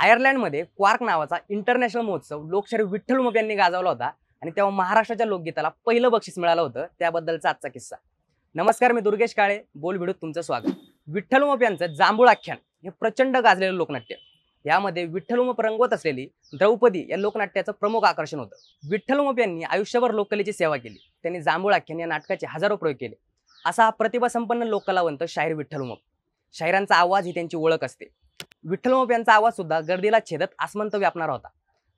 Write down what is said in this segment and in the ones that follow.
आयर्लंडमध्ये quark नावाचा international महोत्सव लोकशाही विठ्ठल मुख यांनी गाजवला होता आणि तेव्हा महाराष्ट्राच्या लोकगीताला पहिलं बक्षीस मिळालं होतं त्याबद्दलचा आजचा किस्सा नमस्कार मी दुर्गेश काळे बोल भिडूत तुमचं स्वागत विठ्ठल मोप यांचं जांभूळ आख्यान हे प्रचंड गाजलेलं लोकनाट्य यामध्ये विठ्ठल उमप रंगवत असलेली द्रौपदी या लोकनाट्याचं प्रमुख आकर्षण होतं विठ्ठल मोप यांनी आयुष्यभर लोककलेची सेवा केली त्यांनी जांभूळ आख्यान या नाटकाचे हजारो प्रयोग केले असा हा प्रतिभासंपन्न लोककलावंत शाहीर विठ्ठल मोप शाहिरांचा आवाज ही त्यांची ओळख असते विठ्ठलमोप यांचा आवाज सुद्धा गर्दीला छेदत आसमंत व्यापणार होता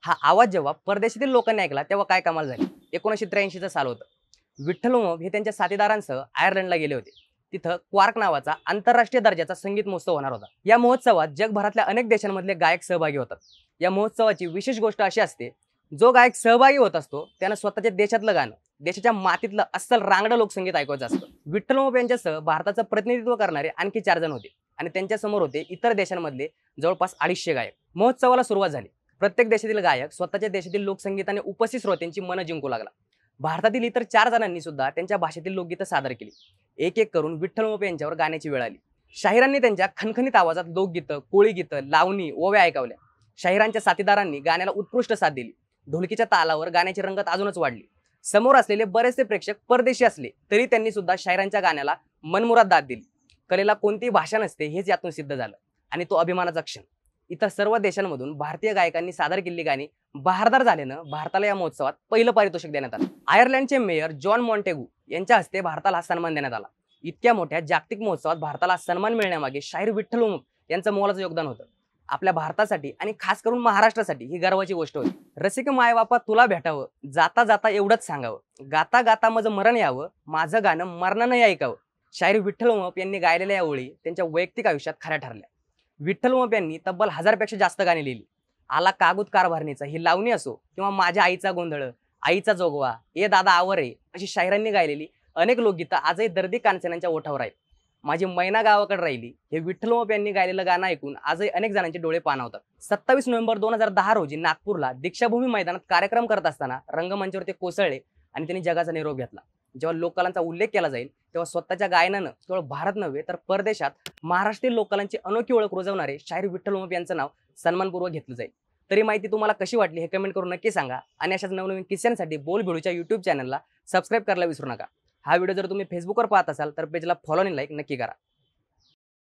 हा आवाज जेव्हा परदेशातील लोकांनी ऐकला तेव्हा काय कमाल झाली एकोणीसशे त्र्याऐंशीचं साल होतं विठ्ठलमोप हे त्यांच्या साथीदारांसह आयर्लंडला गेले होते तिथं क्वार्क नावाचा आंतरराष्ट्रीय दर्जाचा संगीत महोत्सव होणार होता या महोत्सवात जगभरातल्या अनेक देशांमधले गायक सहभागी होतात या महोत्सवाची विशेष गोष्ट अशी असते जो गायक सहभागी होत असतो त्यानं स्वतःच्या देशातलं गाणं देशाच्या मातीतलं अस्सल रांगडं लोकसंगीत ऐकवायचं असतं विठ्ठल मोप यांच्यासह भारताचं प्रतिनिधित्व करणारे आणखी चार जण होते आणि त्यांच्यासमोर होते इतर देशांमधले जवळपास अडीचशे गायक महोत्सवाला सुरुवात झाली प्रत्येक देशातील गायक स्वतःच्या देशातील लोकसंगीताने उपस्थित श्रोत्यांची मनं जिंकू लागला भारतातील इतर चार जणांनी सुद्धा त्यांच्या भाषेतील लोकगीतं सादर केली एक एक करून विठ्ठल मोपे यांच्यावर गाण्याची वेळ आली शाहिरांनी त्यांच्या खणखणीत आवाजात लोकगीतं कोळीगीतं लावणी ओव्या ऐकावल्या शाहिरांच्या साथीदारांनी गाण्याला उत्कृष्ट साथ दिली ढोलकीच्या तालावर गाण्याची रंगत अजूनच वाढली समोर असलेले बरेचसे प्रेक्षक परदेशी असले तरी त्यांनी सुद्धा शाहिरांच्या गाण्याला मनमुरात दाद दिली कलेला कोणतीही भाषा नसते हेच यातून सिद्ध झालं आणि तो अभिमानाचा क्षण इतर सर्व देशांमधून भारतीय गायकांनी सादर केलेली गाणी बहारदार झाल्यानं भारताला या महोत्सवात पहिलं पारितोषिक देण्यात आलं आयर्लंडचे मेयर जॉन मॉन्टेगू यांच्या हस्ते भारताला सन्मान देण्यात आला इतक्या मोठ्या जागतिक महोत्सवात भारताला सन्मान मिळण्यामागे शाहीर विठ्ठल उमक यांचं मोलाचं योगदान होतं आपल्या भारतासाठी आणि खास करून महाराष्ट्रासाठी ही गर्वाची गोष्ट होती रसिक मायबापा तुला भेटावं जाता जाता एवढंच सांगावं गाता गाता माझं मरण यावं माझं गाणं मरणानं ऐकावं शाहीर विठ्ठल उमप यांनी गायलेल्या या ओळी त्यांच्या वैयक्तिक आयुष्यात खऱ्या ठरल्या विठ्ठल उमप यांनी तब्बल हजारपेक्षा जास्त गाणी लिहिली आला कागूद कारभारणीचा ही लावणी असो किंवा माझ्या आईचा गोंधळ आईचा जोगवा ये दादा आवर आहे अशी शाहिरांनी गायलेली अनेक लोकगीतं आजही दर्दी कानसेनांच्या ओठावर आहेत माझी मैना गावाकडे राहिली हे विठ्ठल विठ्ठलमोप यांनी गायलेलं गाणं ऐकून आजही अनेक जणांचे डोळे पानावतात सत्तावीस नोव्हेंबर दोन हजार दहा रोजी नागपूरला दीक्षाभूमी मैदानात कार्यक्रम करत असताना रंगमंचावर ते कोसळले आणि त्यांनी जगाचा निरोप घेतला जेव्हा लोककलांचा उल्लेख केला जाईल तेव्हा स्वतःच्या गायनानं केवळ भारत नव्हे तर परदेशात महाराष्ट्रीय लोककलांची अनोखी ओळख रुजवणारे शाहीर विठ्ठल उमप यांचं नाव सन्मानपूर्वक घेतलं जाईल तरी माहिती तुम्हाला कशी वाटली हे कमेंट करून नक्की सांगा आणि अशाच नवनवीन किस्स्यांसाठी बोल भिडूच्या युट्यूब चॅनलला सबस्क्राईब करायला विसरू नका हा व्हिडिओ जर तुम्ही फेसबुकवर पाहत असाल तर पेजला फॉलो आणि लाईक नक्की करा